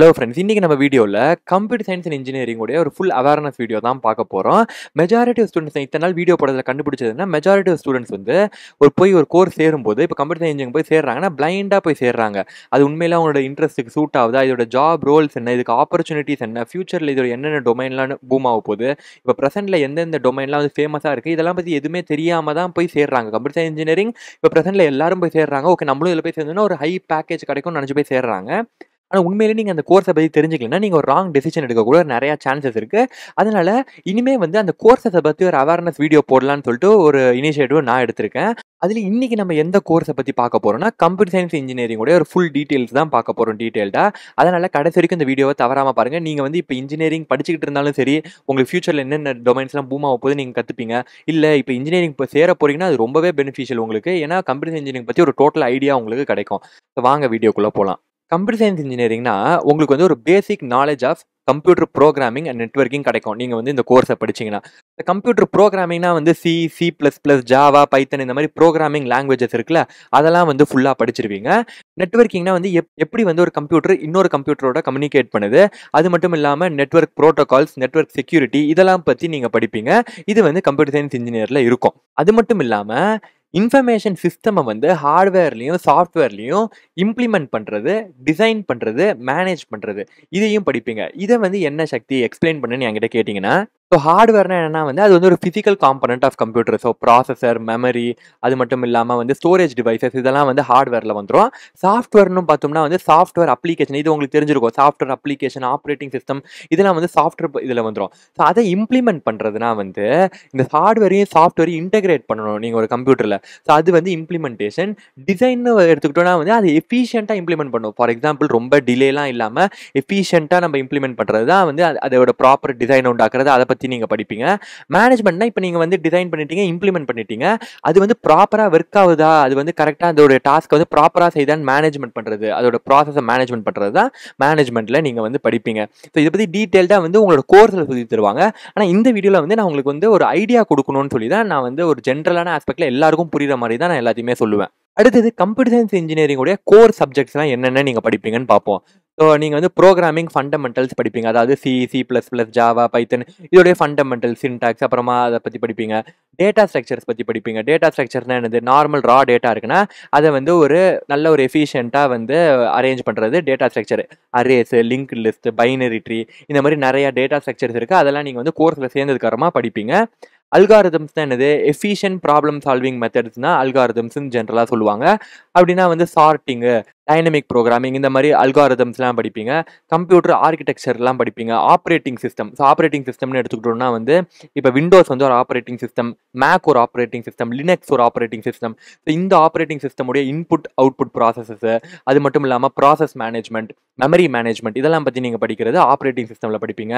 hello friends இன்றைக்கி நம்ம வீடியோவில் கம்ப்யூட்டர் சயின்ஸ் அண்ட் இன்ஜினியரிங் உடைய ஒரு ஃபுல் அவேர்னஸ் வீடியோ தான் பார்க்க போகிறோம் மெஜாரிட்டி ஆஃப் ஸ்டூடெண்ட்ஸ் இத்தனை நாள் வீடியோ படத்தில் கண்டுபிடிச்சதுன்னா மெஜாரிட்டி ஆஃப் ஸ்டூடெண்ட்ஸ் வந்து ஒரு போய் ஒரு கோர்ஸ் சேரும்போது இப்போ கம்ப்யூட்டர் சயின்ஸ் போய் சேர்றாங்கன்னா பிளைண்டாக போய் சேர்றாங்க அது உண்மையில் அவங்களோட இன்ட்ரெஸ்ட்டுக்கு சூட் ஆகுதா இதோட ஜாப் ரோல்ஸ் என்ன இதுக்கு ஆப்பர்ச்சுனிட்டிஸ் என்ன ஃபியூச்சரில் இதோட என்னென்ன டொமைன்லாம் பூம் ஆக போகுது இப்போ ப்ரெசென்ட்டில் எந்தெந்த டொமைன்லாம் வந்து ஃபேமஸாக இருக்குது இதெல்லாம் பற்றி எதுவுமே தெரியாமல் தான் போய் சேர்றாங்க கம்ப்யூட்டர் சயின்ஸ் இன்ஜினியரிங் இப்போ ப்ரெசென்ட்டில் எல்லாரும் போய் சேர்றாங்க ஓகே நம்மளும் இதில் போய் சேர்ந்தோன்னா ஒரு ஹை பேக்கேஜ் கிடைக்கும்னு நினச்சி போய் சேர்றாங்க ஆனால் உண்மையிலே நீங்கள் அந்த கோர்ஸை பற்றி தெரிஞ்சிக்கலாம் நீங்கள் ஒரு ராங் டெசிஷன் எடுக்கக்கூட நிறையா சான்சஸ் இருக்குது அதனால் இனிமேல் வந்து அந்த கோர்ஸை பற்றி ஒரு அவேர்னஸ் வீடியோ போடலான்னு சொல்லிட்டு ஒரு இனிஷியேட்டிவ் நான் எடுத்திருக்கேன் அதில் இன்றைக்கி நம்ம எந்த கோர்ஸை பற்றி பார்க்க போகிறோம்னா கம்ப்யூட்டர் சயின்ஸ் இன்ஜினியரிங் ஒரு ஃபுல் டீட்டெயில்ஸ் தான் பார்க்க போகிறோம் டீட்டெயில்டாக அதனால் கடைசி வரைக்கும் இந்த வீடியோவை தவறாமல் பாருங்கள் நீங்கள் வந்து இப்போ இன்ஜினியரிங் படிச்சுக்கிட்டு இருந்தாலும் சரி உங்களுக்கு ஃபியூச்சரில் என்னென்ன டொமைன்ஸ்லாம் பூமாக போது நீங்கள் கற்றுப்பீங்க இல்லை இப்போ இன்ஜினியரிங் இப்போ சேர போகிறீங்கன்னா அது ரொம்பவே பெனிஃபிஷியல் உங்களுக்கு ஏன்னா கம்ப்யூட்டர் இன்ஜினியரிங் பற்றி ஒரு டோட்டல் ஐடியா உங்களுக்கு கிடைக்கும் வாங்க வீடியோக்குள்ளே போகலாம் கம்ப்யூட்டர் சயின்ஸ் இன்ஜினியரிங்னா உங்களுக்கு வந்து ஒரு basic knowledge of computer programming and networking கிடைக்கும் நீங்கள் வந்து இந்த கோர்ஸை படிச்சிங்கன்னா இந்த கம்ப்யூட்டர் ப்ரோக்ராமிங்னா வந்து C C plus plus Java Python இந்த மாதிரி ப்ரோக்ராமிங் லாங்குவேஜஸ் இருக்குல்ல அதெல்லாம் வந்து ஃபுல்லாக படிச்சிருவீங்க நெட்ஒர்க்கிங்னா வந்து எப் எப்படி வந்து ஒரு கம்ப்யூட்டர் இன்னொரு கம்ப்யூட்டரோட கம்யூனிகேட் பண்ணுது அது மட்டும் இல்லாமல் நெட்ஒர்க் ப்ரோட்டோகால்ஸ் நெட்ஒர்க் செக்யூரிட்டி இதெல்லாம் பற்றி நீங்கள் படிப்பீங்க இது வந்து கம்ப்யூட்டர் சயின்ஸ் இன்ஜினியரில் இருக்கும் அது மட்டும் இல்லாமல் இன்ஃபர்மேஷன் சிஸ்டமை வந்து ஹார்ட்வேர்லேயும் சாஃப்ட்வேர்லேயும் இம்ப்ளிமெண்ட் பண்ணுறது டிசைன் பண்ணுறது மேனேஜ் பண்ணுறது இதையும் படிப்பீங்க இதை வந்து என்ன சக்தி எக்ஸ்பிளைன் பண்ணுன்னு என்கிட்ட கேட்டிங்கன்னா ஸோ ஹார்ட்வேர்னா என்னென்னா வந்து அது வந்து ஒரு physical component of computer so processor memory அது மட்டும் இல்லாமல் வந்து ஸ்டோரேஜ் டிவைசஸ் இதெல்லாம் வந்து ஹார்ட்வேரில் வந்துடும் சாஃப்ட்வேர்னு பார்த்தோம்னா வந்து சாஃப்ட்வேர் அப்ளிகேஷன் இது உங்களுக்கு தெரிஞ்சிருக்கும் சாஃப்ட்வேர் அப்ளிகேஷன் ஆப்ரேட்டிங் சிஸ்டம் இதெல்லாம் வந்து சாஃப்ட்வேர் இதில் வந்துடும் ஸோ அதை இம்ப்ளிமெண்ட் பண்ணுறதுனா வந்து இந்த ஹார்ட்வேரையும் சாஃப்ட்வேரையும் இன்டெகிரேட் பண்ணணும் நீங்கள் ஒரு கம்ப்யூட்டரில் ஸோ அது வந்து இம்ப்ளிமெண்டேஷன் டிசைன்னு எடுத்துக்கிட்டோம்னா வந்து அது எஃபிஷியண்ட்டாக இம்ப்ளிமெண்ட் பண்ணும் ஃபார் எக்ஸாம்பிள் ரொம்ப டிலேலாம் இல்லாமல் எஃபிஷியண்ட்டாக நம்ம இம்ப்ளிமெண்ட் பண்ணுறது தான் வந்து அதோட ப்ராப்பர் டிசைன் உண்டாக்குறது அதை பற்றி நீங்கள் படிப்பீங்க மேனேஜ்மெண்ட்னா இப்போ நீங்கள் வந்து டிசைன் பண்ணிட்டீங்க இம்ப்ளிமெண்ட் பண்ணிட்டீங்க அது வந்து ப்ராப்பராக ஒர்க் ஆகுதா அது வந்து கரெக்டாக அதோட டாஸ்க்கை வந்து ப்ராப்பராக செய்தான் மேனேஜ்மெண்ட் பண்ணுறது அதோட ப்ராசஸை மேனேஜ்மெண்ட் பண்ணுறது தான் மேனேஜ்மெண்ட்டில் நீங்கள் வந்து படிப்பீங்க ஸோ இதை பற்றி டீட்டெயில்டாக வந்து உங்களோட கோர்ஸில் சொல்லி தருவாங்க ஆனால் இந்த வீடியோவில் வந்து நான் உங்களுக்கு வந்து ஒரு ஐடியா கொடுக்கணும்னு சொல்லி தான் நான் வந்து ஒரு ஜென்ரலான ஆஸ்பெக்டில் எல்லாருக்கும் புரிகிற மாதிரி தான் நான் எல்லாத்தையுமே சொல்லுவேன் அடுத்தது கம்ப்யூட்டர் சயின்ஸ் இன்ஜினியரிங்குடைய கோர் சப்ஜெக்ட்ஸ்லாம் என்னென்ன நீங்கள் படிப்பீங்கன்னு பார்ப்போம் ஸோ நீங்கள் வந்து ப்ரோக்ராமிங் ஃபண்டமெண்டல்ஸ் படிப்பீங்க அதாவது C C plus plus Java Python இதோடைய ஃபண்டமெண்டல் சின்டாக்ஸ் அப்புறமா அதை பற்றி படிப்பீங்க டேட்டா ஸ்ட்ரக்சர்ஸ் பற்றி படிப்பீங்க டேட்டா ஸ்ட்ரக்சர்னா என்னது நார்மல் ரா டேட்டா இருக்குன்னா அதை வந்து ஒரு நல்ல ஒரு எஃபிஷியண்ட்டாக வந்து அரேஞ்ச் பண்ணுறது data structure arrays link list binary tree இந்த மாதிரி நிறையா டேட்டா ஸ்ட்ரக்சர்ஸ் இருக்குது அதெல்லாம் நீங்கள் வந்து கோர்ஸில் சேர்ந்ததுக்கு அப்புறமா படிப்பீங்க அல்காரிதம்ஸ் தான் என்னது எஃபிஷியன்ட் ப்ராப்ளம் சால்விங் மெத்தட்ஸ்னா அல்காரிதம்ஸ்ன்னு ஜென்ரலாக சொல்லுவாங்க அப்படின்னா வந்து சார்ட்டிங்கு டைனமிக் ப்ரோக்ராமிங் இந்த மாதிரி அல்காரிதம்ஸ்லாம் படிப்பீங்க கம்ப்யூட்டர் ஆர்கிடெக்சர்லாம் படிப்பீங்க ஆப்ரேட்டிங் சிஸ்டம் ஸோ ஆப்ரேட்டிங் சிஸ்டம்னு எடுத்துக்கிட்டோம்னா வந்து இப்போ விண்டோஸ் வந்து ஒரு ஆப்ரேட்டிங் சிஸ்டம் மேக் ஒரு ஆப்ரேட்டிங் சிஸ்டம் லினக்ஸ் ஒரு ஆப்ரேட்டிங் சிஸ்டம் ஸோ இந்த ஆப்ரேட்டிங் சிஸ்டமுடைய இன்புட் அவுட்புட் ப்ராசஸஸ் அது மட்டும் இல்லாமல் ப்ராசஸ் மேனேஜ்மெண்ட் மெமரி மேனேஜ்மெண்ட் இதெல்லாம் பற்றி நீங்கள் படிக்கிறது ஆப்ரேட்டிங் சிஸ்டமில் படிப்பீங்க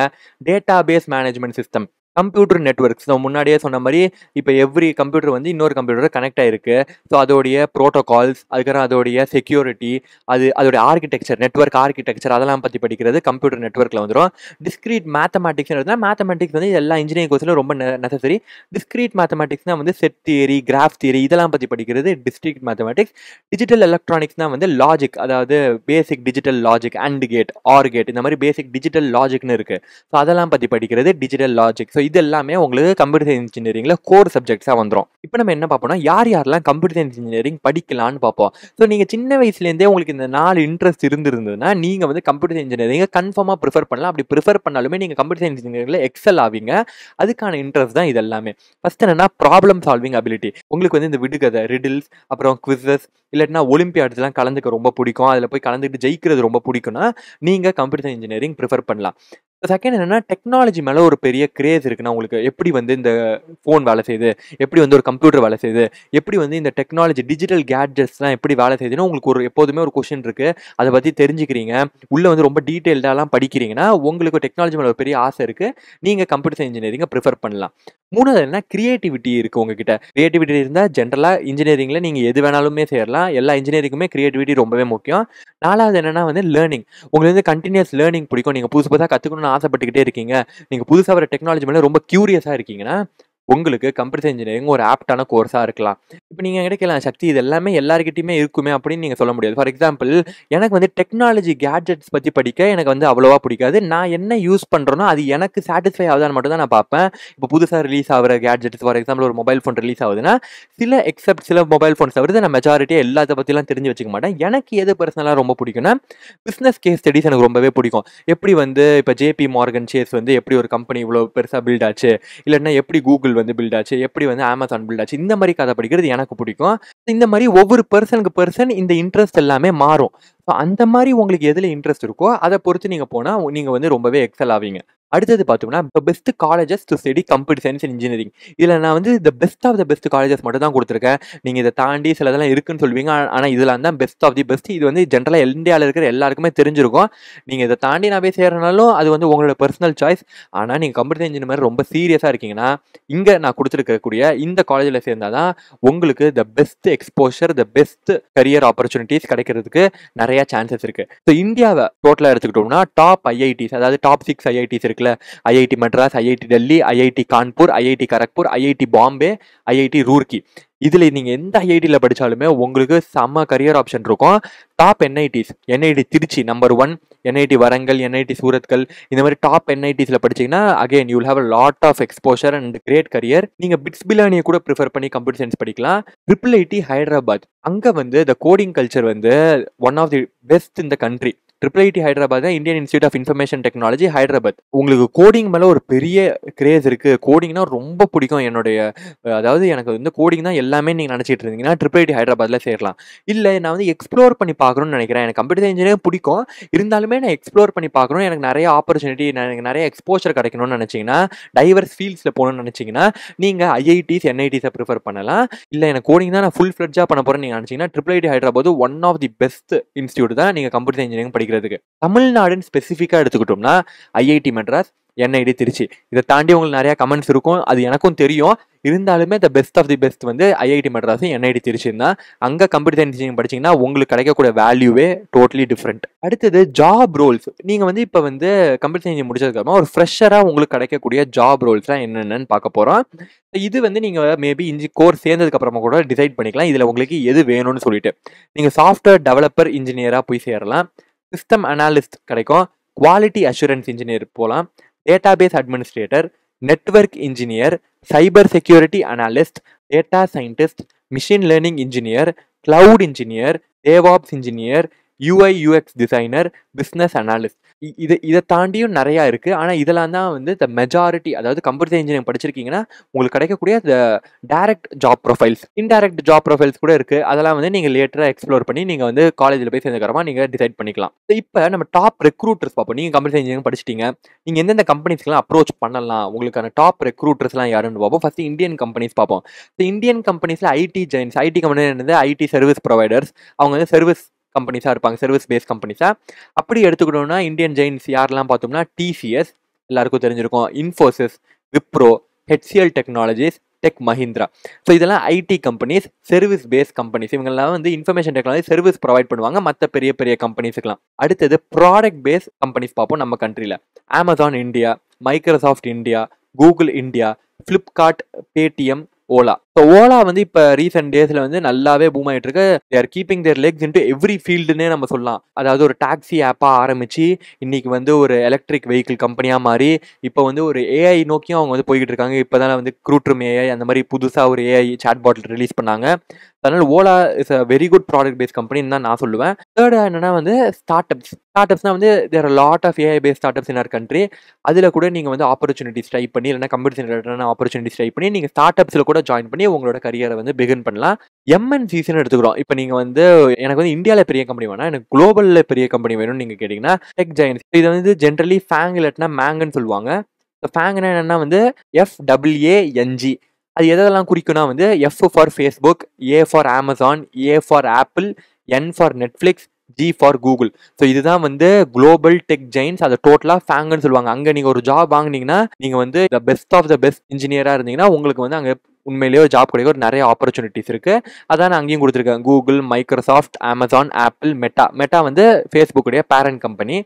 database management system computer networks நம்ம முன்னாடியே சொன்ன மாதிரி இப்போ எவ்ரி கம்ப்யூட்டர் வந்து இன்னொரு கம்ப்யூட்டரை கனெக்ட் ஆகிருக்கு ஸோ அதோடைய ப்ரோட்டோகால்ஸ் அதுக்கப்புறம் அதோடைய செக்யூரிட்டி அது அதோடைய ஆர்கிடெக்சர் நெட்ஒர்க் ஆர்கிடெக்சர் அதெல்லாம் பற்றி படிக்கிறது கம்ப்யூட்டர் நெட்ஒர்க்கில் வந்துடும் டிஸ்கிரீட் மேத்தமெட்டிக்ஸ் எடுத்தால் மேத்தமெட்டிக்ஸ் வந்து எல்லா இன்ஜினியரிங் கோர்ஸில் ரொம்ப நெசசரி டிஸ்கிரீட் மேத்தமெட்டிக்ஸ்னால் வந்து செட் தியரி கிராஃப் தியரி இதெல்லாம் பற்றி படிக்கிறது டிஸ்கிரீட் மேத்தமெட்டிக்ஸ் டிஜிட்டல் எலக்ட்ரானிக்ஸ்னால் வந்து லாஜிக் அதாவது basic digital logic and gate or gate இந்த மாதிரி பேசிக் டிஜிட்டல் லாஜிக்னு இருக்குது ஸோ அதெல்லாம் பற்றி படிக்கிறது டிஜிட்டல் லாஜிக் ஸோ இது எல்லாமே உங்களுக்கு கம்ப்யூட்டர் சயின்ஸ் இன்ஜினியரிங்கில் கோர் சப்ஜெக்ட்ஸாக வந்துடும் இப்போ நம்ம என்ன பார்ப்போம்னா யார் யாரெல்லாம் கம்ப்யூட்டர் சயின்ஸ் இன்ஜினியரிங் படிக்கலான்னு பார்ப்போம் ஸோ நீங்கள் சின்ன வயசுலேருந்தே உங்களுக்கு இந்த நாலு இன்ட்ரெஸ்ட் இருந்திருந்ததுன்னா நீங்கள் வந்து கம்ப்யூட்டர் சயின்ஸ் இன்ஜினியரிங்கை கன்ஃபார்மாக ப்ரிஃபர் பண்ணலாம் அப்படி ப்ரிஃபர் பண்ணாலுமே நீங்கள் கம்ப்யூட்டர் சயின்ஸ் இன்ஜினியரிங்கில் எக்ஸல் ஆவீங்க அதுக்கான இன்ட்ரெஸ்ட் தான் இது எல்லாமே ஃபஸ்ட் என்னன்னா ப்ராப்ளம் சால்விங் அபிலிட்டி உங்களுக்கு வந்து இந்த விடுகதை ரிடில்ஸ் அப்புறம் குவிசஸ் இல்லாட்டினா ஒலிம்பியாட்ஸ்லாம் கலந்துக்க ரொம்ப பிடிக்கும் அதில் போய் கலந்துக்கிட்டு ஜெயிக்கிறது ரொம்ப பிடிக்கும்னா நீங்கள் கம்ப்யூட்டர் இன்ஜினியரிங் ப்ரிஃபர் பண்ணலாம் செகண்ட் என்னென்னா டெக்னாலஜி மேலே ஒரு பெரிய கிரேஸ் இருக்குன்னா உங்களுக்கு எப்படி வந்து இந்த ஃபோன் வேலை செய்யுது எப்படி வந்து ஒரு கம்ப்யூட்டர் வேலை செய்யுது எப்படி வந்து இந்த டெக்னாலஜி டிஜிட்டல் கேட்ஜெட்ஸ்லாம் எப்படி வேலை செய்யுதுன்னு உங்களுக்கு ஒரு எப்போதுமே ஒரு கொஷின் இருக்குது அதை பற்றி தெரிஞ்சுக்கிறீங்க உள்ளே வந்து ரொம்ப டீட்டெயில்டாலாம் படிக்கிறீங்கன்னா உங்களுக்கு டெக்னாலஜி மேலே ஒரு பெரிய ஆசை இருக்குது நீங்கள் கம்ப்யூட்டர் இன்ஜினியரிங்கை ப்ரிஃபர் பண்ணலாம் மூணாவது என்ன கிரியேட்டிவிட்டி இருக்குது உங்ககிட்ட கிரியேட்டிவிட்டி இருந்தால் ஜென்ரலாக இன்ஜினியரிங்கில் நீங்கள் எது வேணாலுமே சேரலாம் எல்லா இன்ஜினியரிங்குமே கிரியேட்டிவிட்டி ரொம்பவே முக்கியம் நாலாவது என்னென்னா வந்து லேர்னிங் உங்களுக்கு வந்து கண்டினியூஸ் லேர்னிங் பிடிக்கும் நீங்கள் புதுசு புதுசாக கற்றுக்கணும்னு ஆசைப்பட்டுக்கிட்டே இருக்கீங்க நீங்கள் புதுசாக வர டெக்னாலஜி மேலே ரொம்ப க்யூரியஸாக இருக்கீங்கன்னா உங்களுக்கு கம்ப்யூட்டர் இன்ஜினியரிங் ஒரு ஆப்டான கோர்ஸாக இருக்கலாம் இப்போ நீங்கள் கிடைக்கலாம் சக்தி இது எல்லாமே எல்லாருக்கிட்டையுமே இருக்குமே அப்படின்னு நீங்கள் சொல்ல முடியாது ஃபார் எக்ஸாம்பிள் எனக்கு வந்து டெக்னாலஜி கேட்ஜெட்ஸ் பற்றி படிக்க எனக்கு வந்து அவ்வளோவா பிடிக்காது நான் என்ன யூஸ் பண்ணுறேனோ அது எனக்கு சாட்டிஸ்ஃபை ஆகுதான்னு மட்டும் தான் நான் பார்ப்பேன் இப்போ புதுசாக ரிலீஸ் ஆகிற கேட்ஜெட்ஸ் ஃபார் எக்ஸாம்பிள் ஒரு மொபைல் ஃபோன் ரிலீஸ் ஆகுதுன்னா சில எக்ஸப்ட் சில மொபைல் ஃபோன்ஸ் தவிர்த்து நான் மெஜாரிட்டியாக எல்லாத்த பற்றிலாம் தெரிஞ்சு வச்சுக்க மாட்டேன் எனக்கு எது பர்சனலாக ரொம்ப பிடிக்கும்னா பிஸ்னஸ் கேஸ் ஸ்டடிஸ் எனக்கு ரொம்பவே பிடிக்கும் எப்படி வந்து இப்போ ஜேபி மார்கன் சேஸ் வந்து எப்படி ஒரு கம்பெனி இவ்வளோ பெருசாக பில்ட் ஆச்சு இல்லைன்னா எப்படி கூகுள் வந்து பில்ட் ஆச்சு எப்படி வந்து அமேசான் பில்ட் ஆச்சு இந்த மாதிரி கதை படிக்கிறது எனக்கு பிடிக்கும் இந்த மாதிரி ஒவ்வொரு பர்சனுக்கு பர்சன் இந்த இன்ட்ரெஸ்ட் எல்லாமே மாறும் ஸோ அந்த மாதிரி உங்களுக்கு எதில் இன்ட்ரெஸ்ட் இருக்கோ அதை பொறுத்து நீங்கள் போனால் நீங்கள் வந்து ரொம்பவே எக்ஸல் ஆவீங்க அடுத்தது பார்த்தோம்னா இப்போ best colleges to study computer science and engineering இதில் நான் வந்து the best of the best colleges மட்டும் தான் கொடுத்துருக்கேன் நீங்கள் இதை தாண்டி சில இதெல்லாம் இருக்குன்னு சொல்லுவீங்க ஆனால் இதெல்லாம் தான் பெஸ்ட் ஆஃப் தி பெஸ்ட் இது வந்து ஜென்ரலாக இந்தியாவில் இருக்கிற எல்லாருக்குமே தெரிஞ்சிருக்கும் நீங்கள் இதை தாண்டி நான் போய் சேரனாலும் அது வந்து உங்களோட பர்சனல் சாய்ஸ் ஆனால் நீங்கள் கம்ப்யூட்டர் இன்ஜினியர் மாதிரி ரொம்ப சீரியஸாக இருக்கீங்கன்னா இங்கே நான் கொடுத்துருக்கக்கூடிய இந்த காலேஜில் சேர்ந்தால் தான் உங்களுக்கு the best exposure the best career opportunities கிடைக்கிறதுக்கு நிறையா சான்சஸ் இருக்குது ஸோ இந்தியாவை டோட்டலாக எடுத்துக்கிட்டோம்னா டாப் ஐஐடிஸ் அதாவது டாப் சிக்ஸ் ஐஐடிஸ் இருக்குது இருக்குல்ல IIT Madras IIT Delhi IIT Kanpur IIT Kharagpur IIT Bombay IIT Roorkee இதில் நீங்கள் எந்த ஐஐடியில் படித்தாலுமே உங்களுக்கு செம்ம கரியர் ஆப்ஷன் இருக்கும் top NITs NIT Tiruchi number one NIT Warangal NIT Surathkal இந்த மாதிரி டாப் என்ஐடிஸில் படிச்சிங்கன்னா again you'll have a lot of exposure and great career நீங்கள் பிட்ஸ் பிலானியை கூட ப்ரிஃபர் பண்ணி கம்ப்யூட்டர் சயின்ஸ் படிக்கலாம் ட்ரிபிள் ஐடி ஹைதராபாத் அங்கே வந்து இந்த கோடிங் கல்ச்சர் வந்து ஒன் ஆஃப் தி பெஸ்ட் இந்த கண்ட்ரி ட்ரிபிள் ஐடி ஹைதராபாத் தான் Indian Institute of Information Technology Hyderabad உங்களுக்கு கோடிங் மேலே ஒரு பெரிய கிரேஸ் இருக்குது கோடிங்னா ரொம்ப பிடிக்கும் என்னுடைய அதாவது எனக்கு வந்து கோடிங் தான் எல்லாமே நீங்கள் நினச்சிட்டு இருந்தீங்கன்னா ட்ரிபிள் ஐடி ஹைதராபாத்தில் சேரலாம் இல்லை நான் வந்து எக்ஸ்ப்ளோர் பண்ணி பார்க்கணும்னு நினைக்கிறேன் எனக்கு கம்ப்யூட்டர் இன்ஜினியரிங் பிடிக்கும் இருந்தாலுமே நான் எக்ஸ்ப்ளோர் பண்ணி பார்க்கணும் எனக்கு நிறைய ஆப்பர்ச்சுனிட்டி எனக்கு நிறைய எக்ஸ்போஷர் கிடைக்கணும்னு நினச்சிங்கன்னா டைவர்ஸ் ஃபீல்ட்ஸில் போகணும்னு நினச்சிங்கன்னா நீங்கள் ஐஐடிஸ் என்ஐடிஸை ப்ரிஃபர் பண்ணலாம் இல்லை எனக்கு கோடிங் தான் நான் ஃபுல் ஃப்ளட்ஜாக பண்ண போகிறேன் நீங்கள் நினச்சிங்கன்னா triple IT Hyderabad one of the best institute தான் நீங்கள் கம்ப்யூட்டர் இன்ஜினியரிங் படிக்க படிக்கிறதுக்கு தமிழ்நாடுன்னு ஸ்பெசிஃபிக்காக எடுத்துக்கிட்டோம்னா ஐஐடி மெட்ராஸ் என்ஐடி திருச்சி இதை தாண்டி உங்களுக்கு நிறையா கமெண்ட்ஸ் இருக்கும் அது எனக்கும் தெரியும் இருந்தாலுமே the best of the best வந்து ஐஐடி மெட்ராஸும் என்ஐடி திருச்சின்னா தான் அங்கே கம்ப்யூட்டர் இன்ஜினியரிங் படிச்சிங்கன்னா உங்களுக்கு கிடைக்கக்கூடிய வேல்யூவே டோட்டலி டிஃப்ரெண்ட் அடுத்தது ஜாப் ரோல்ஸ் நீங்கள் வந்து இப்போ வந்து கம்ப்யூட்டர் இன்ஜினியரிங் முடிச்சதுக்கப்புறமா ஒரு ஃப்ரெஷராக உங்களுக்கு கிடைக்கக்கூடிய ஜாப் ரோல்ஸ்லாம் என்னென்னு பார்க்க போகிறோம் இது வந்து நீங்கள் மேபி இன்ஜி கோர்ஸ் சேர்ந்ததுக்கப்புறமா கூட டிசைட் பண்ணிக்கலாம் இதில் உங்களுக்கு எது வேணும்னு சொல்லிட்டு நீங்கள் சாஃப்ட்வேர் டெவலப்பர் இன்ஜினியராக போய் சேரலாம் சிஸ்டம் அனாலிஸ்ட் கிடைக்கும் குவாலிட்டி அஷூரன்ஸ் இன்ஜினியர் போகலாம் database administrator network engineer cyber security analyst data scientist machine learning engineer cloud engineer DevOps engineer UI UX designer business analyst இதை இதை தாண்டியும் நிறையா இருக்குது ஆனால் இதெல்லாம் தான் வந்து த மெஜாரிட்டி அதாவது கம்ப்யூட்டர் இன்ஜினியரிங் படிச்சிருக்கீங்கன்னா உங்களுக்கு கிடைக்கக்கூடிய the direct job profiles indirect job profiles கூட இருக்குது அதெல்லாம் வந்து நீங்கள் லேட்டராக எக்ஸ்ப்ளோர் பண்ணி நீங்கள் வந்து காலேஜில் போய் சேர்ந்துக்கிறமா நீங்கள் டிசைட் பண்ணிக்கலாம் இப்போ நம்ம டாப் ரெக்ரூட்டர்ஸ் பார்ப்போம் நீங்கள் கம்ப்யூட்டர் இன்ஜினியரிங் படிச்சிட்டீங்க நீங்கள் எந்தெந்த கம்பெனிஸ்க்கெலாம் அப்ரோச் பண்ணலாம் உங்களுக்கான டாப் ரெக்ரூட்டர்ஸ்லாம் யாருன்னு பார்ப்போம் ஃபஸ்ட்டு இந்தியன் கம்பெனிஸ் பார்ப்போம் இந்தியன் கம்பெனிஸில் ஐடி ஜெயின்ஸ் ஐடி கம்பெனி என்னது ஐடி சர்வீஸ் ப்ரொவைடர்ஸ் அவங்க வந்து சர்வீஸ் கம்பெனிஸாக இருப்பாங்க சர்வீஸ் பேஸ் கம்பெனிஸாக அப்படி எடுத்துக்கிட்டோம்னா இந்தியன் ஜெயின்ஸ் யாரெல்லாம் பார்த்தோம்னா டிசிஎஸ் எல்லாருக்கும் தெரிஞ்சிருக்கும் Infosys Wipro HCL technologies tech Mahindra so இதெல்லாம் IT companies service based companies இவங்கெல்லாம் வந்து இன்ஃபர்மேஷன் டெக்னாலஜி சர்வீஸ் ப்ரொவைட் பண்ணுவாங்க மற்ற பெரிய பெரிய கம்பெனிஸுக்கெல்லாம் அடுத்தது ப்ராடக்ட் பேஸ் கம்பெனிஸ் பார்ப்போம் நம்ம கண்ட்ரியில் Amazon India Microsoft India Google India Flipkart Paytm Ola so Ola வந்து இப்போ ரீசெண்ட் டேஸில் வந்து நல்லாவே பூம் ஆகிட்டு இருக்கு are keeping their legs into every ஃபீல்டுன்னே நம்ம சொல்லலாம் அதாவது ஒரு டாக்ஸி ஆப்பாக ஆரம்பிச்சு இன்னைக்கு வந்து ஒரு எலக்ட்ரிக் வெஹிக்கிள் கம்பெனியாக மாறி இப்போ வந்து ஒரு ஏஐ நோக்கியும் அவங்க வந்து போய்கிட்டு இருக்காங்க இப்போ வந்து க்ரூட்ரூம் ஏஐ அந்த மாதிரி புதுசாக ஒரு ஏஐ சாட் பாட்டில் ரிலீஸ் பண்ணாங்க அதனால Ola is a very good product based கம்பெனின்னு தான் நான் சொல்லுவேன் தேர்ட் என்னன்னா வந்து ஸ்டார்ட் அப்ஸ் ஸ்டார்ட் அப்ஸ்னா வந்து there lot of AI based startups in our country அதில் கூட நீங்கள் வந்து ஆப்பர்ச்சுனிட்டிஸ் ட்ரை பண்ணி இல்லைனா கம்பெனி ரிலேட்டடான ஆப்பர்ச்சுனிட்டிஸ் ட்ரை பண்ணி நீங்கள் ஸ்டார்ட் அப்ஸில் கூட ஜாயின் பண்ணி உங்களோட கரியரை வந்து பிகின் பண்ணலாம் சீசன் எடுத்துக்கிறோம் இப்போ நீங்கள் வந்து எனக்கு வந்து இந்தியாவில் பெரிய கம்பெனி வேணா எனக்கு குளோபலில் பெரிய கம்பெனி வேணும்னு நீங்கள் கேட்டிங்கன்னா டெக் ஜெயின்ஸ் இது வந்து ஜென்ரலி ஃபேங் இல்லாட்டினா மேங்குன்னு சொல்லுவாங்க ஃபேங்னா என்னன்னா வந்து எஃப் டபிள்யூஏஎன்ஜி அது எதெல்லாம் குறிக்கும்னா வந்து F for Facebook A for Amazon A for Apple N for Netflix G for Google so இதுதான் வந்து குளோபல் டெக் ஜெயின்ஸ் அதை டோட்டலாக ஃபேங்குன்னு சொல்லுவாங்க அங்கே நீங்கள் ஒரு ஜாப் வாங்கினீங்கன்னா நீங்கள் வந்து the best of the best இன்ஜினியராக இருந்தீங்கன்னா உங்களுக்கு வந்து அங்கே உண்மையிலேயே ஜாப் கிடைக்க ஒரு நிறைய ஆப்பர்ச்சுனிட்டிஸ் இருக்குது அதான் நான் அங்கேயும் கொடுத்துருக்கேன் Google Microsoft Amazon Apple Meta Meta வந்து ஃபேஸ்புக்குடைய பேரண்ட் கம்பெனி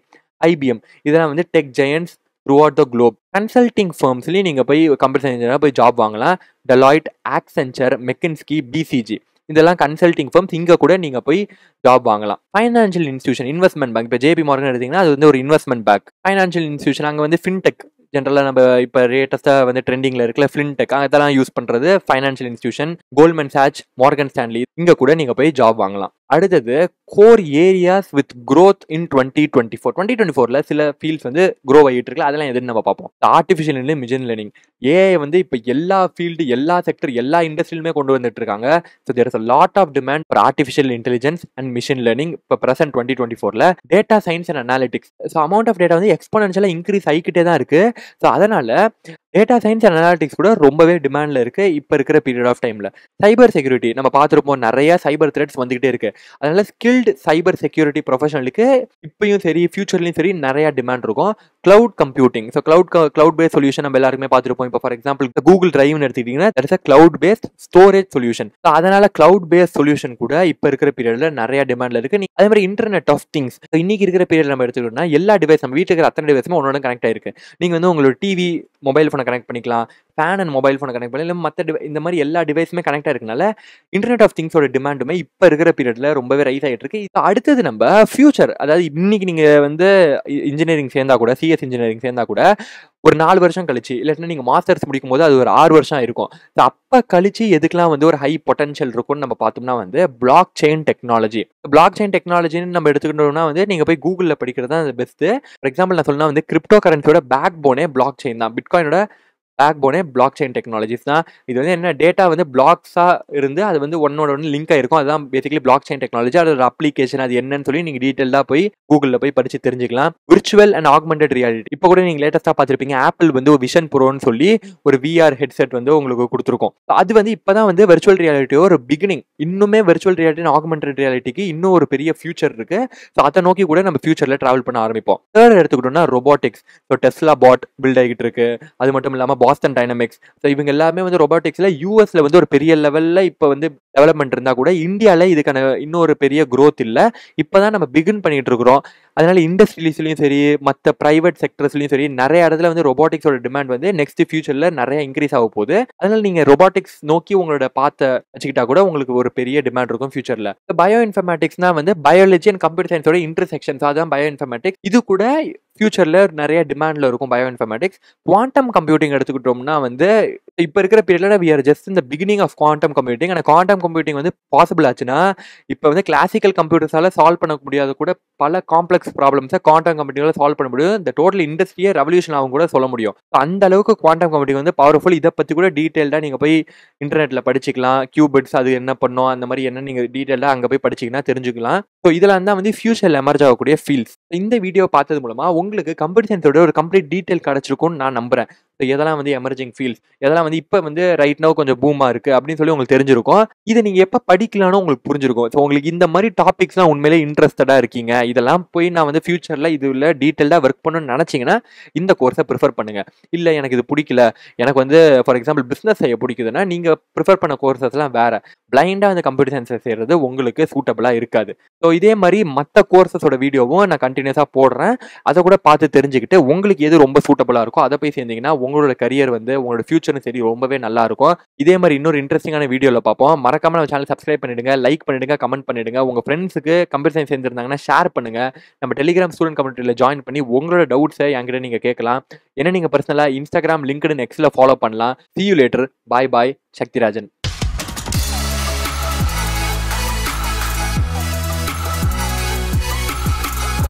ஐபிஎம் இதெல்லாம் வந்து tech giants throughout the globe consulting ஃபர்ம்ஸ்லேயும் நீங்கள் போய் கம்ப்யூட்டர் சயின்ஸ் போய் ஜாப் வாங்கலாம் டெலாய்ட் ஆக்சென்ச்சர் மெக்கின்ஸ்கி பிசிஜி இதெல்லாம் கன்சல்டிங் ஃபர்ம்ஸ் இங்கே கூட நீங்கள் போய் ஜாப் வாங்கலாம் ஃபைனான்ஷியல் இன்ஸ்டியூஷன் இன்வெஸ்ட்மெண்ட் பேங்க் இப்போ ஜேபி மார்க்னு எடுத்திங்கன்னா அது வந்து ஒரு இன்வெஸ்ட்மெண்ட் பேங்க் ஃபைனான்ஷியல் இன்ஸ்டியூஷன் அங்கே வந்து ஃபின்டெக் ஜென்ரலாக நம்ம இப்போ லேட்டஸ்ட்டாக வந்து ட்ரெண்டிங்கில் இருக்கிற ஃபின்டெக் இதெல்லாம் யூஸ் பண்ணுறது financial institution Goldman Sachs Morgan Stanley இங்கே கூட நீங்கள் போய் ஜாப் வாங்கலாம் அடுத்தது core areas with growth in twenty twenty four twenty twenty ஃபோரில் சில ஃபீல்ட்ஸ் வந்து க்ரோ ஆகிட்டு இருக்குல்ல அதெல்லாம் எதுன்னு நம்ம பார்ப்போம் artificial intelligence machine learning AI வந்து இப்போ எல்லா ஃபீல்டு எல்லா செக்டர் எல்லா இண்டஸ்ட்ரியிலுமே கொண்டு வந்துட்டு இருக்காங்க so there is a lot of demand for artificial intelligence and machine learning இப்போ ப்ரெசென்ட் டுவெண்ட்டி டுவெண்ட்டி ஃபோரில் data science and analytics so amount of data வந்து எக்ஸ்போனன்ஷியலாக இன்க்ரீஸ் ஆகிக்கிட்டே தான் இருக்குது ஸோ அதனால் டேட்டா சயின்ஸ் அண்ட் அனாலிட்டிக்ஸ் கூட ரொம்பவே டிமாண்டில் இருக்குது இப்போ இருக்கிற பீரியட் ஆஃப் டைமில் சைபர் செக்யூரிட்டி நம்ம பார்த்துருப்போம் நிறைய சைபர் த்ரெட்ஸ் வந்துகிட்டே இருக்கு அதனால ஸ்கில்டு சைபர் செக்யூரிட்டி ப்ரொஃபஷனலுக்கு இப்பயும் சரி ஃபியூச்சர்லையும் சரி நிறையா டிமாண்ட் இருக்கும் cloud computing so cloud cloud based solution நம்ம எல்லாருமே பார்த்துருப்போம் இப்போ ஃபார் எக்ஸாம்பிள் கூகுள் டிரைவ்னு எடுத்துக்கிட்டிங்கன்னா that is a cloud based storage solution so அதனால கிளவுட் பேஸ்ட் சொல்யூஷன் கூட இப்போ இருக்கிற பீரியடில் நிறைய டிமாண்டில் இருக்கு நீ அதே மாதிரி இன்டர்நெட் ஆஃப் திங்ஸ் இன்னைக்கு இருக்கிற பீரியட் நம்ம எடுத்துக்கிட்டோம்னா எல்லா டிவைஸ் நம்ம வீட்டில் இருக்கிற அத்தனை டிவைஸுமே ஒன்னோட கனெக்ட் ஆயிருக்கு நீங்கள் வந்து உங்களோட டிவி மொபைல் ஃபோனை கனெக்ட் பண்ணிக்கலாம் ஃபேன் அண்ட் மொபைல் ஃபோனை கனெக்ட் பண்ணலாம் இல்லை மற்ற டிவை இந்த மாதிரி எல்லா டிவைஸுமே கனெக்ட் ஆயிருக்கனால இன்டர்நெட் ஆஃப் திங்ஸோட டிமாண்டுமே இப்போ இருக்கிற பீரியடில் ரொம்பவே ரைஸ் ஆகிட்டு இருக்கு அடுத்தது நம்ம ஃபியூச்சர் அதாவது இன்னைக்கு நீங்கள் வந்து இன்ஜினியரிங் சேர்ந்தா கூட சிஎஸ் பிஎஸ் இன்ஜினியரிங் சேர்ந்தா கூட ஒரு நாலு வருஷம் கழிச்சு இல்லாட்டினா நீங்கள் மாஸ்டர்ஸ் முடிக்கும் போது அது ஒரு ஆறு வருஷம் இருக்கும் ஸோ அப்போ கழிச்சு எதுக்கெல்லாம் வந்து ஒரு ஹை பொட்டன்ஷியல் இருக்கும்னு நம்ம பார்த்தோம்னா வந்து blockchain technology blockchain டெக்னாலஜின்னு நம்ம எடுத்துக்கிட்டோம்னா வந்து நீங்கள் போய் கூகுளில் படிக்கிறது தான் பெஸ்ட்டு ஃபார் எக்ஸாம்பிள் நான் சொன்னால் வந்து கிரிப்டோ கரன்சியோட பேக் போனே பிளாக் செயின் தான் பிட்காயினோட பேக் போனே பிளாக் செயின் டெக்னாலஜிஸ் தான் இது வந்து என்ன டேட்டா வந்து பிளாக்ஸாக இருந்து அது வந்து ஒன்னோட ஒன்று லிங்க் ஆயிருக்கும் அதுதான் பேசிக்கலி பிளாக் செயின் டெக்னாலஜி அதோட அப்ளிகேஷன் அது என்னன்னு சொல்லி நீங்கள் டீட்டெயிலாக போய் கூகுளில் போய் படித்து தெரிஞ்சுக்கலாம் விர்ச்சுவல் அண்ட் ஆகுமெண்டட் ரியாலிட்டி இப்போ கூட நீங்கள் லேட்டஸ்ட்டாக பார்த்துருப்பீங்க ஆப்பிள் வந்து ஒரு விஷன் ப்ரோன்னு சொல்லி ஒரு விஆர் ஹெட்செட் வந்து உங்களுக்கு கொடுத்துருக்கும் அது வந்து இப்போ தான் வந்து வெர்ச்சுவல் ரியாலிட்டியோ ஒரு பிகினிங் இன்னுமே வெர்ச்சுவல் ரியாலிட்டி அண்ட் ஆகுமெண்டட் ரியாலிட்டிக்கு இன்னும் ஒரு பெரிய ஃபியூச்சர் இருக்கு ஸோ அதை நோக்கி கூட நம்ம ஃபியூச்சரில் ட்ராவல் பண்ண ஆரம்பிப்போம் தேர்ட் எடுத்துக்கிட்டோம்னா robotics so Tesla bot built ஆகிட்டு இருக்கு அது மட்டும் இல்லாமல் பாஸ்டன் டைனமிக்ஸ் ஸோ இவங்க எல்லாமே வந்து ரொபாட்டிக்ஸில் யூஎஸில் வந்து ஒரு பெரிய லெவலில் இப்போ வந்து டெவலப்மெண்ட் இருந்தால் கூட இந்தியாவில் இதுக்கான இன்னொரு பெரிய க்ரோத் இல்லை இப்போ தான் நம்ம பிகின் பண்ணிகிட்டு இருக்கிறோம் அதனால் இண்டஸ்ட்ரீஸ்லையும் சரி மற்ற ப்ரைவேட் செக்டர்ஸ்லையும் சரி நிறைய இடத்துல வந்து ரொபாட்டிக்ஸோட டிமாண்ட் வந்து நெக்ஸ்ட் ஃபியூச்சரில் நிறைய இன்க்ரீஸ் ஆக போகுது அதனால் நீங்கள் ரொபாட்டிக்ஸ் நோக்கி உங்களோட பார்த்த வச்சுக்கிட்டா கூட உங்களுக்கு ஒரு பெரிய டிமாண்ட் இருக்கும் ஃபியூச்சரில் பயோ இன்ஃபர்மேட்டிக்ஸ்னா வந்து பயாலஜி அண்ட் கம்ப்யூட்டர் சயின்ஸோட இன்டர்செக்ஷன்ஸ் அதான் பயோ இன்ஃபர்மேட்டிக்ஸ் இது கூட ஃபியூச்சரில் நிறைய டிமாண்டில் இருக்கும் பயோ இன்ஃபர்மேட்டிக்ஸ் குவாண்டம் கம்ப்யூட்டிங் எடுத்துக்கிட்டோம்னா வந்து இப்போ இருக்கிற பீரியடில் வி ஆர் ஜஸ்ட் இந்த பிகினிங் ஆஃப் குவாண்டம் கம்ப்யூட்டிங் ஆனால் குவாண்டம் கம்ப்யூட்டிங் வந்து பாசிபிள் ஆச்சுன்னா இப்போ வந்து கிளாசிக்கல் கம்ப்யூட்டர்ஸால் சால்வ் பண்ண முடியாத கூட பல காம்ப்ளெக்ஸ் ப்ராப்ளம்ஸை குவாண்டம் கம்ப்யூட்டிங்கில் சால்வ் பண்ண முடியும் இந்த டோட்டல் இண்டஸ்ட்ரியே ரெவல்யூஷன் ஆகும் கூட சொல்ல முடியும் அந்த அளவுக்கு குவாண்டம் கம்ப்யூட்டிங் வந்து பவர்ஃபுல் இதை பற்றி கூட டீட்டெயில்டாக நீங்கள் போய் இன்டர்நெட்டில் படிச்சிக்கலாம் கியூபிட்ஸ் அது என்ன பண்ணோம் அந்த மாதிரி என்ன நீங்கள் டீட்டெயிலாக அங்கே போய் படிச்சிங்கன்னா தெரிஞ்சுக்கலாம் ஸோ இதெல்லாம் தான் வந்து ஃபியூச்சரில் எமர்ஜ் ஆகக்கூடிய ஃபீல்ட்ஸ் இந்த வீடியோ பார்த்தது மூலமா உங்களுக்கு கம்பெனி ஒரு கம்ப்ளீட் டீட்டெயில் கிடைச்சிருக்கும்னு நான் நம்புறேன் எதெல்லாம் வந்து எமர்ஜிங் ஃபீல்ட்ஸ் எதெல்லாம் வந்து இப்போ வந்து ரைட் நோ கொஞ்சம் பூமா இருக்குது அப்படின்னு சொல்லி உங்களுக்கு தெரிஞ்சிருக்கும் இதை நீங்கள் எப்போ படிக்கலானோ உங்களுக்கு புரிஞ்சிருக்கும் ஸோ உங்களுக்கு இந்த மாதிரி டாபிக்ஸ்லாம் உண்மையிலே இன்ட்ரெஸ்டடாக இருக்கீங்க இதெல்லாம் போய் நான் வந்து இது உள்ள டீட்டெயிலாக ஒர்க் பண்ணணும்னு நினச்சிங்கன்னா இந்த கோர்ஸை ப்ரிஃபர் பண்ணுங்கள் இல்லை எனக்கு இது பிடிக்கல எனக்கு வந்து ஃபார் எக்ஸாம்பிள் பிஸ்னஸ் செய்ய பிடிக்குதுன்னா நீங்கள் ப்ரிஃபர் பண்ண கோர்சஸ்லாம் வேறு பிளைண்டாக அந்த கம்ப்யூட்டர் சயின்ஸ் செய்யறது உங்களுக்கு சூட்டபிளாக இருக்காது ஸோ இதே மாதிரி மற்ற கோர்சஸோட வீடியோவும் நான் கண்டினியூஸாக போடுறேன் அதை கூட பார்த்து தெரிஞ்சுக்கிட்டு உங்களுக்கு எது ரொம்ப சூட்டபுளாக இருக்கோ அதை போய் சேர்ந்தீங்கன்னா உங்களோட கரியர் வந்து உங்களோட ஃபியூச்சரும் சரி ரொம்பவே நல்லா இருக்கும் இதே மாதிரி இன்னொரு இன்ட்ரெஸ்டிங்கான வீடியோவில் பார்ப்போம் மறக்காம நம்ம சேனல் சப்ஸ்கிரைப் பண்ணிடுங்க லைக் பண்ணிடுங்க கமெண்ட் பண்ணிடுங்க உங்க ஃப்ரெண்ட்ஸுக்கு கம்ப்யூட்டர் சயின்ஸ் சேர்ந்திருந்தாங்கன்னா ஷேர் பண்ணுங்க நம்ம டெலிகிராம் ஸ்டூடெண்ட் கம்யூனிட்டியில் ஜாயின் பண்ணி உங்களோட டவுட்ஸை என்கிட்ட நீங்க கேட்கலாம் ஏன்னா நீங்க பர்சனலாக இன்ஸ்டாகிராம் லிங்க்டு நெக்ஸ்ட்ல ஃபாலோ பண்ணலாம் see you later bye bye சக்திராஜன்